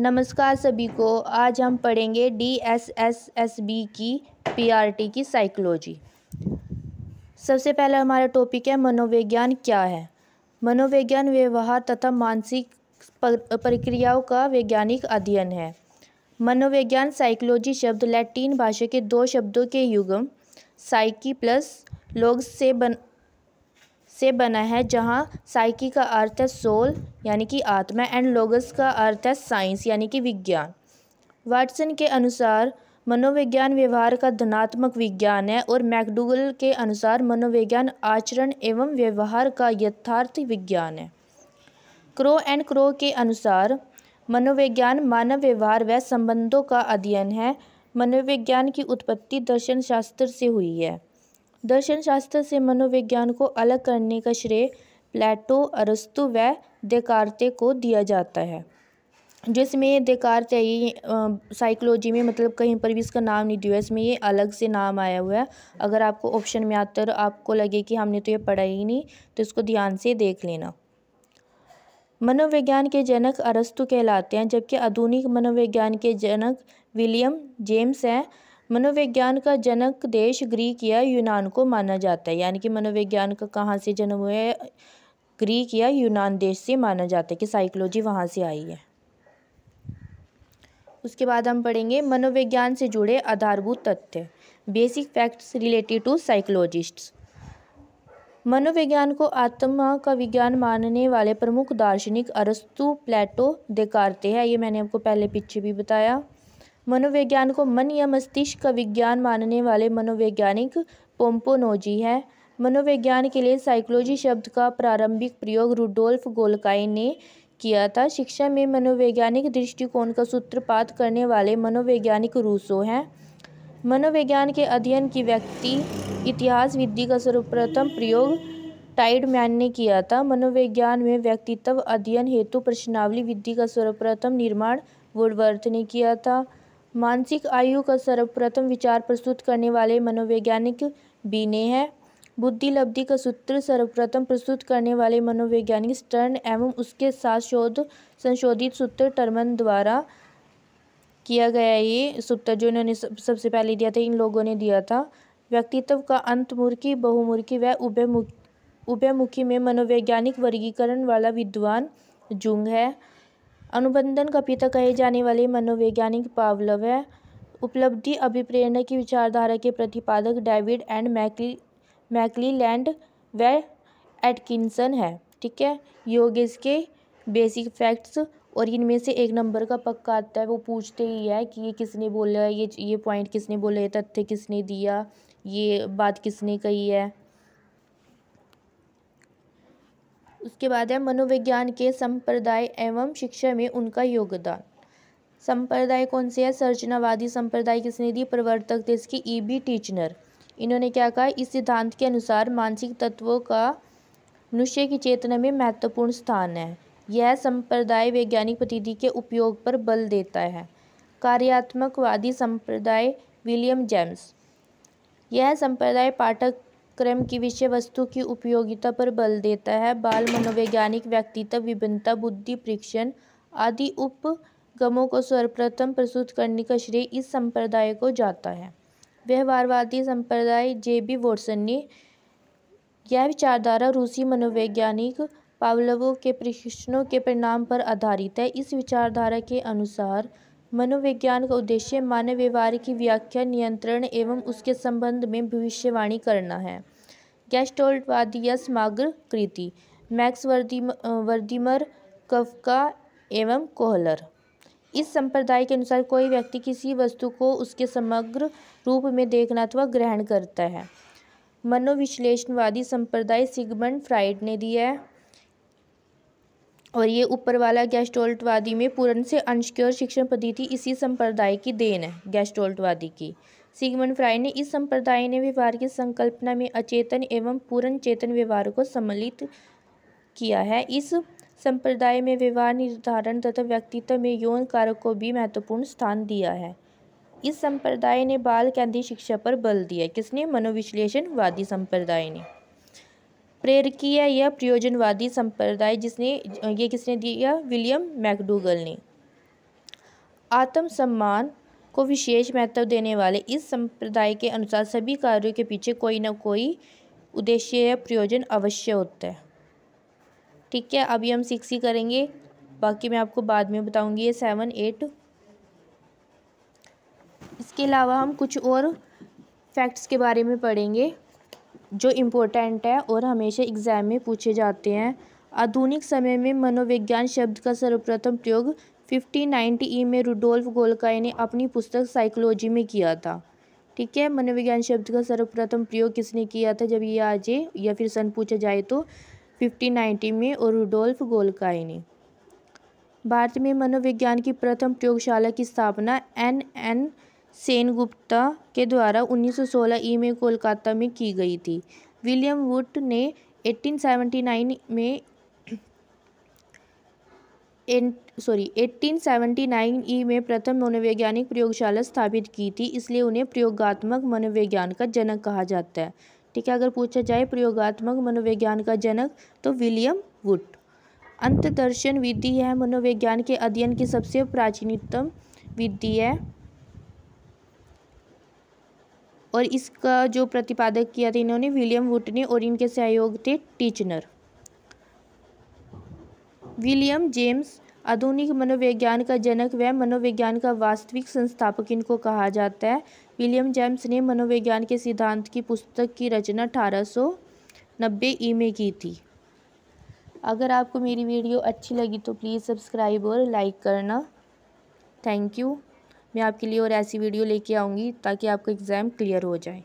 नमस्कार सभी को आज हम पढ़ेंगे D S S S B की पीआरटी की साइकोलॉजी सबसे पहला हमारा टॉपिक है मनोविज्ञान क्या है मनोविज्ञान व्यवहार तथा मानसिक प्रक्रियाओं का वैज्ञानिक अध्ययन है मनोविज्ञान साइकोलॉजी शब्द लैटिन भाषा के दो शब्दों के युगम साइकी प्लस लोग से बन से बना है जहाँ साइकी का अर्थ है सोल यानी कि आत्मा एंड लोगस का अर्थ है साइंस यानी कि विज्ञान वाटसन के अनुसार मनोविज्ञान व्यवहार का धनात्मक विज्ञान है और मैकडूगल के अनुसार मनोविज्ञान आचरण एवं व्यवहार का यथार्थ विज्ञान है क्रो एंड क्रो के अनुसार मनोविज्ञान मानव व्यवहार व संबंधों का अध्ययन है मनोविज्ञान की उत्पत्ति दर्शन शास्त्र से हुई है दर्शन शास्त्र से मनोविज्ञान को अलग करने का श्रेय प्लेटो अरस्तु व देकार्ते को दिया जाता है जिसमें देकार्त है ये साइकोलॉजी में मतलब कहीं पर भी इसका नाम नहीं दिया इसमें ये अलग से नाम आया हुआ है अगर आपको ऑप्शन में आता है तो आपको लगे कि हमने तो ये पढ़ा ही नहीं तो इसको ध्यान से देख लेना मनोविज्ञान के जनक अरस्तु कहलाते हैं जबकि आधुनिक मनोविज्ञान के जनक विलियम जेम्स हैं मनोविज्ञान का जनक देश ग्रीक या यूनान को माना जाता है यानी कि मनोविज्ञान का कहाँ से जन्म हुआ है ग्रीक या यूनान देश से माना जाता है कि साइकोलॉजी वहाँ से आई है उसके बाद हम पढ़ेंगे मनोविज्ञान से जुड़े आधारभूत तथ्य basic facts related to psychologists मनोविज्ञान को आत्मा का विज्ञान मानने वाले प्रमुख दार्शनिक अरस्तु प्लेटो देकारते हैं ये मैंने आपको पहले पीछे भी बताया मनोविज्ञान को मन या मस्तिष्क का विज्ञान मानने वाले मनोवैज्ञानिक पोम्पोनोजी हैं मनोविज्ञान के लिए साइकोलॉजी शब्द का प्रारंभिक प्रयोग रूडोल्फ गोलकाई ने किया था शिक्षा में मनोवैज्ञानिक दृष्टिकोण का सूत्रपात करने वाले मनोवैज्ञानिक रूसो हैं मनोविज्ञान के अध्ययन की व्यक्ति इतिहास विधि का सर्वप्रथम प्रयोग टाइडमैन ने किया था मनोविज्ञान में व्यक्तित्व अध्ययन हेतु प्रश्नावली विधि का सर्वप्रथम निर्माण वुडवर्थ ने किया था मानसिक आयु का सर्वप्रथम विचार प्रस्तुत करने वाले मनोवैज्ञानिक बीने हैं बुद्धि लब्धि का सूत्र सर्वप्रथम प्रस्तुत करने वाले मनोवैज्ञानिक स्टर्न एवं उसके साथ शोध संशोधित सूत्र टर्मन द्वारा किया गया ये सूत्र जो इन्होंने सबसे पहले दिया था इन लोगों ने दिया था व्यक्तित्व का अंतमुर्खी बहुमूर्खी व उभयमुखी उभयमुखी में मनोवैज्ञानिक वर्गीकरण वाला विद्वान जुंग है अनुबंधन का पिता कहे जाने वाले मनोवैज्ञानिक पावलव उपलब्धि अभिप्रेरणा की विचारधारा के प्रतिपादक डेविड एंड मैकली मैकलीलैंड व एटकिंसन है ठीक है योग इसके बेसिक फैक्ट्स और इनमें से एक नंबर का पक्का आता है वो पूछते ही है कि ये किसने बोला ये ये पॉइंट किसने बोला ये तथ्य किसने दिया ये बात किसने कही है इसके बाद है मनोविज्ञान के संप्रदाय एवं शिक्षा में उनका योगदान संप्रदाय कौन से है सर्जनावादी संप्रदाय किसने दी प्रवर्तक देश की ई बी टीचनर इन्होंने क्या कहा इस सिद्धांत के अनुसार मानसिक तत्वों का मनुष्य की चेतना में महत्वपूर्ण स्थान है यह संप्रदाय वैज्ञानिक प्रतिधि के उपयोग पर बल देता है कार्यात्मकवादी संप्रदाय विलियम जेम्स यह संप्रदाय पाठक क्रम की विषय वस्तु की उपयोगिता पर बल देता है बाल मनोवैज्ञानिक व्यक्तित्व विभिन्नता बुद्धि परीक्षण आदि उपगमों को सर्वप्रथम प्रस्तुत करने का श्रेय इस संप्रदाय को जाता है व्यवहारवादी संप्रदाय जे बी वोटसन ने यह विचारधारा रूसी मनोवैज्ञानिक पावलवों के प्रशिक्षणों के परिणाम पर आधारित है इस विचारधारा के अनुसार मनोविज्ञान का उद्देश्य मानव व्यवहार की व्याख्या नियंत्रण एवं उसके संबंध में भविष्यवाणी करना है गैस्टोल्टवादी या समग्र कृति मैक्स वर्दिम वर्दिमर कवका एवं कोहलर इस संप्रदाय के अनुसार कोई व्यक्ति किसी वस्तु को उसके समग्र रूप में देखना अथवा ग्रहण करता है मनोविश्लेषणवादी संप्रदाय सिगमंड फ्राइड ने दिया है और ये ऊपर वाला गैस्ट्रोल्टवादी में पूर्ण से अंश की और शिक्षण पद्धति इसी संप्रदाय की देन है गैस्ट्रोल्टवादी की सिगमन फ्राय ने इस संप्रदाय ने व्यवहार की संकल्पना में अचेतन एवं पूर्ण चेतन व्यवहार को सम्मिलित किया है इस संप्रदाय में व्यवहार निर्धारण तथा व्यक्तित्व में यौन कारक को भी महत्वपूर्ण स्थान दिया है इस संप्रदाय ने बाल केंद्रीय शिक्षा पर बल दिया किसने मनोविश्लेषणवादी संप्रदाय ने प्रेरकीय या प्रयोजनवादी संप्रदाय जिसने ये किसने दिया विलियम मैकडूगल ने आत्म सम्मान को विशेष महत्व देने वाले इस संप्रदाय के अनुसार सभी कार्यों के पीछे कोई ना कोई उद्देश्य या प्रयोजन अवश्य होता है ठीक है अभी हम सिक्स ही करेंगे बाकी मैं आपको बाद में बताऊंगी ये सेवन एट इसके अलावा हम कुछ और फैक्ट्स के बारे में पढ़ेंगे जो इम्पोर्टेंट है और हमेशा एग्ज़ाम में पूछे जाते हैं आधुनिक समय में मनोविज्ञान शब्द का सर्वप्रथम प्रयोग फिफ्टीन नाइन्टी ई में रुडोल्फ गोलकाय ने अपनी पुस्तक साइकोलॉजी में किया था ठीक है मनोविज्ञान शब्द का सर्वप्रथम प्रयोग किसने किया था जब ये आज या फिर सन पूछा जाए तो फिफ्टीन नाइन्टी में और रुडोल्फ गोलकाय ने भारत में मनोविज्ञान की प्रथम प्रयोगशाला की स्थापना एन एन सेनगुप्ता के द्वारा 1916 ई में कोलकाता में की गई थी विलियम वुड ने 1879 में सॉरी 1879 ई में प्रथम मनोवैज्ञानिक प्रयोगशाला स्थापित की थी इसलिए उन्हें प्रयोगात्मक मनोविज्ञान का जनक कहा जाता है ठीक है अगर पूछा जाए प्रयोगात्मक मनोविज्ञान का जनक तो विलियम वुड अंतदर्शन विधि है मनोविज्ञान के अध्ययन की सबसे प्राचीनतम विधि है और इसका जो प्रतिपादक किया था इन्होंने विलियम वुट ने और इनके सहयोग थे टीचनर विलियम जेम्स आधुनिक मनोविज्ञान का जनक व मनोविज्ञान का वास्तविक संस्थापक इनको कहा जाता है विलियम जेम्स ने मनोविज्ञान के सिद्धांत की पुस्तक की रचना अठारह सौ नब्बे ई में की थी अगर आपको मेरी वीडियो अच्छी लगी तो प्लीज़ सब्सक्राइब और लाइक करना थैंक यू मैं आपके लिए और ऐसी वीडियो लेके आऊँगी ताकि आपका एग्ज़ाम क्लियर हो जाए